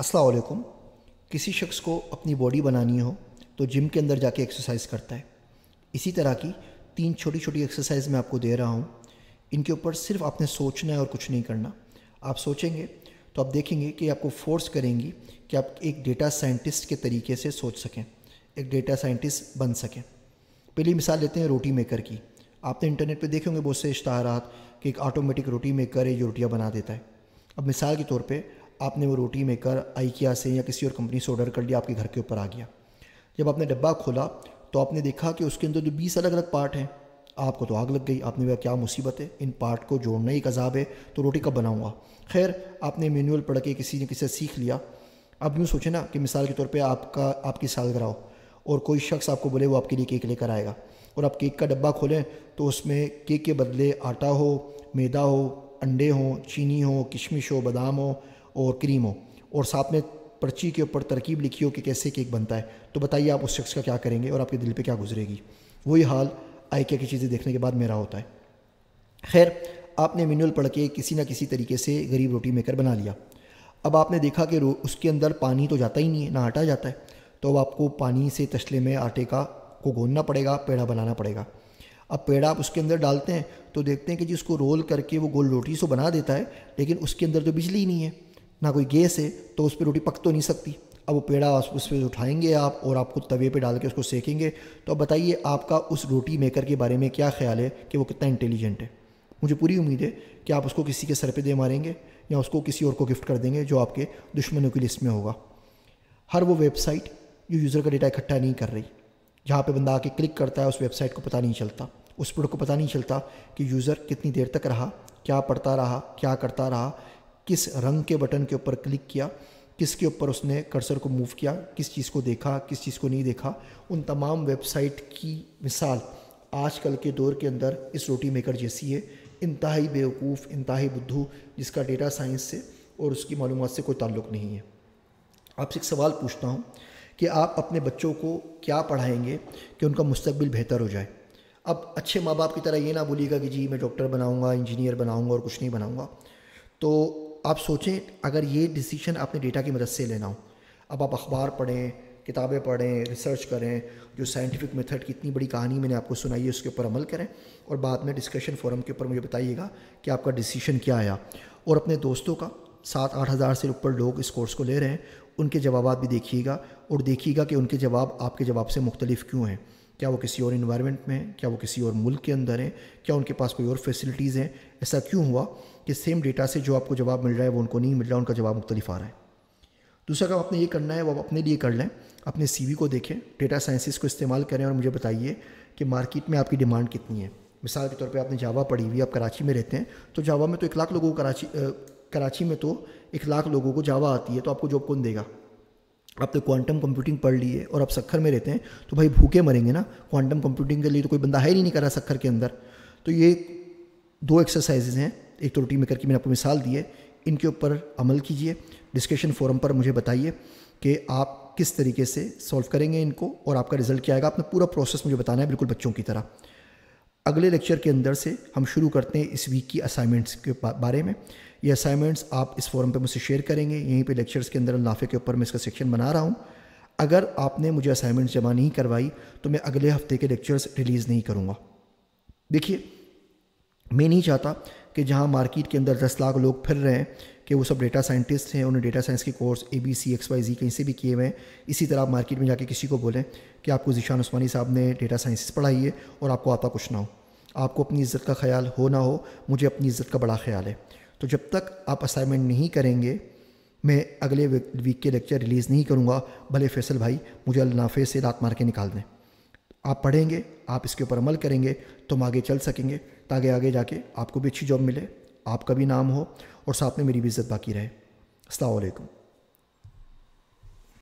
असलकुम किसी शख्स को अपनी बॉडी बनानी हो तो जिम के अंदर जाके एक्सरसाइज करता है इसी तरह की तीन छोटी छोटी एक्सरसाइज मैं आपको दे रहा हूँ इनके ऊपर सिर्फ आपने सोचना है और कुछ नहीं करना आप सोचेंगे तो आप देखेंगे कि आपको फोर्स करेंगी कि आप एक डेटा साइंटिस्ट के तरीके से सोच सकें एक डेटा साइंटिस्ट बन सकें पहली मिसाल लेते हैं रोटी मेकर की आपने इंटरनेट पर देखे होंगे बहुत से इश्तहारात कि एक ऑटोमेटिक रोटी मेकर है जो रोटियाँ बना देता है अब मिसाल के तौर पर आपने वो रोटी मेकर आइकिया से या किसी और कंपनी से ऑर्डर कर लिया आपके घर के ऊपर आ गया जब आपने डब्बा खोला तो आपने देखा कि उसके अंदर जो बीस अलग अलग पार्ट हैं आपको तो आग लग गई आपने कहा क्या मुसीबत है इन पार्ट को जोड़ना ही कज़ाब है तो रोटी कब बनाऊँगा खैर आपने मेनुअल पढ़ के किसी ने किसी से सीख लिया अब यूँ सोचे ना कि मिसाल के तौर पर आपका आपकी सालगिरह हो और कोई शख्स आपको बोले वो आपके लिए केक लेकर आएगा और आप केक का डब्बा खोलें तो उसमें केक के बदले आटा हो मैदा हो अंडे हो चीनी हो किशमिश हो बादाम हो और क्रीम हो और साथ में पर्ची के ऊपर तरकीब लिखी हो कि कैसे केक बनता है तो बताइए आप उस शख्स का क्या करेंगे और आपके दिल पर क्या गुजरेगी वही हाल आई की चीज़ें देखने के बाद मेरा होता है खैर आपने मिनरल पढ़ के किसी ना किसी तरीके से गरीब रोटी मेकर बना लिया अब आपने देखा कि उसके अंदर पानी तो जाता ही नहीं है ना आटा जाता है तो अब आपको पानी से तसले में आटे का को गोदना पड़ेगा पेड़ा बनाना पड़ेगा अब पेड़ा आप उसके अंदर डालते हैं तो देखते हैं कि जी उसको रोल करके वो गोल रोटी सो बना देता है लेकिन उसके अंदर तो बिजली ही नहीं है ना कोई गैस है तो उस पर रोटी पक तो नहीं सकती अब वो पेड़ा उस पर उठाएंगे आप और आपको तवे पे डाल के उसको सेकेंगे तो अब बताइए आपका उस रोटी मेकर के बारे में क्या ख्याल है कि वो कितना इंटेलिजेंट है मुझे पूरी उम्मीद है कि आप उसको किसी के सर पे दे मारेंगे या उसको किसी और को गिफ्ट कर देंगे जो आपके दुश्मनों की लिस्ट में होगा हर वो वेबसाइट जो यूज़र का डेटा इकट्ठा नहीं कर रही जहाँ पे बंदा आके क्लिक करता है उस वेबसाइट को पता नहीं चलता उस प्रोडक्ट को पता नहीं चलता कि यूज़र कितनी देर तक रहा क्या पढ़ता रहा क्या करता रहा किस रंग के बटन के ऊपर क्लिक किया किसके ऊपर उसने कर्सर को मूव किया किस चीज़ को देखा किस चीज़ को नहीं देखा उन तमाम वेबसाइट की मिसाल आजकल के दौर के अंदर इस रोटी मेकर जैसी है इंतहाई बेवकूफ़ इंतहाई बुद्धू जिसका डेटा साइंस से और उसकी मालूम से कोई ताल्लुक़ नहीं है आपसे एक सवाल पूछता हूँ कि आप अपने बच्चों को क्या पढ़ाएंगे कि उनका मुस्तबिल बेहतर हो जाए अब अच्छे माँ बाप की तरह ये ना बोलिएगा कि जी मैं डॉक्टर बनाऊँगा इंजीनियर बनाऊँगा और कुछ नहीं बनाऊँगा तो आप सोचें अगर ये डिसीजन आपने डेटा की मदद से लेना हो अब आप अखबार पढ़ें किताबें पढ़ें रिसर्च करें जो साइंटिफिक मेथड की इतनी बड़ी कहानी मैंने आपको सुनाई है उसके ऊपर अमल करें और बाद में डिस्कशन फोरम के ऊपर मुझे बताइएगा कि आपका डिसीजन क्या आया और अपने दोस्तों का सात आठ हज़ार से ऊपर लोग इस कोर्स को ले रहे हैं उनके जवाब भी देखिएगा और देखिएगा कि उनके जवाब आपके जवाब से मुख्तलिफ क्यों हैं क्या वो किसी और इन्वायरमेंट में हैं क्या वो किसी और मुल्क के अंदर हैं क्या उनके पास कोई और फैसिलिटीज़ हैं ऐसा क्यों हुआ कि सेम डेटा से जो आपको जवाब मिल रहा है वो उनको नहीं मिल रहा उनका जवाब मुख्तलिफ आ रहा है दूसरा काम आपने ये करना है वो आप अपने लिए कर लें अपने सी को देखें डेटा साइंसिस को इस्तेमाल करें और मुझे बताइए कि मार्केट में आपकी डिमांड कितनी है मिसाल के तौर पर आपने जावा पढ़ी हुई आप कराची में रहते हैं तो जावा में तो एक लाख लोगों को कराची कराची में तो एक लाख लोगों को जावा आती है तो आपको जॉब कौन देगा आप तो क्वांटम कंप्यूटिंग पढ़ ली है और आप सक्खर में रहते हैं तो भाई भूखे मरेंगे ना क्वांटम कंप्यूटिंग के लिए तो कोई बंदा है ही नहीं करा सक्खर के अंदर तो ये दो एक्सरसाइजेज हैं एक तो रोटी मेकर की मैंने आपको मिसाल दी है इनके ऊपर अमल कीजिए डिस्कशन फोरम पर मुझे बताइए कि आप किस तरीके से सॉल्व करेंगे इनको और आपका रिजल्ट क्या आएगा आपने पूरा प्रोसेस मुझे बताना है बिल्कुल बच्चों की तरह अगले लेक्चर के अंदर से हम शुरू करते हैं इस वीक की असाइनमेंट्स के बारे में ये असाइनमेंट्स आप इस फोरम पे मुझसे शेयर करेंगे यहीं पे लेक्चर्स के अंदर लाफे के ऊपर मैं इसका सेक्शन बना रहा हूँ अगर आपने मुझे असाइनमेंट्स जमा नहीं करवाई तो मैं अगले हफ्ते के लेक्चर्स रिलीज़ नहीं करूँगा देखिए मैं नहीं चाहता कि जहाँ मार्केट के अंदर दस लाख लोग फिर रहे हैं कि वो सब डेटा साइंटिस्ट हैं उन्होंने डेटा साइंस के course A B C X Y Z कहीं से भी किए हुए हैं इसी तरह आप मार्केट में जाके किसी को बोलें कि आपको जीशान उस्मानी साहब ने डेटा साइंसिस पढ़ाई है और आपको आता कुछ ना हो आपको अपनी इज़्ज़त का ख्याल हो ना हो मुझे अपनी इज़्ज़त का बड़ा ख्याल है तो जब तक आप असाइनमेंट नहीं करेंगे मैं अगले वीक के लेक्चर रिलीज़ नहीं करूँगा भले फैसल भाई मुझे अल्लाफे से रात मार के निकाल दें आप पढ़ेंगे आप इसके ऊपर अमल करेंगे तो हम आगे चल सकेंगे ताकि आगे जाके आपको भी अच्छी जॉब मिले आपका भी नाम हो और साथ में मेरी भी इज़्ज़त बाकी रहे अलैक्म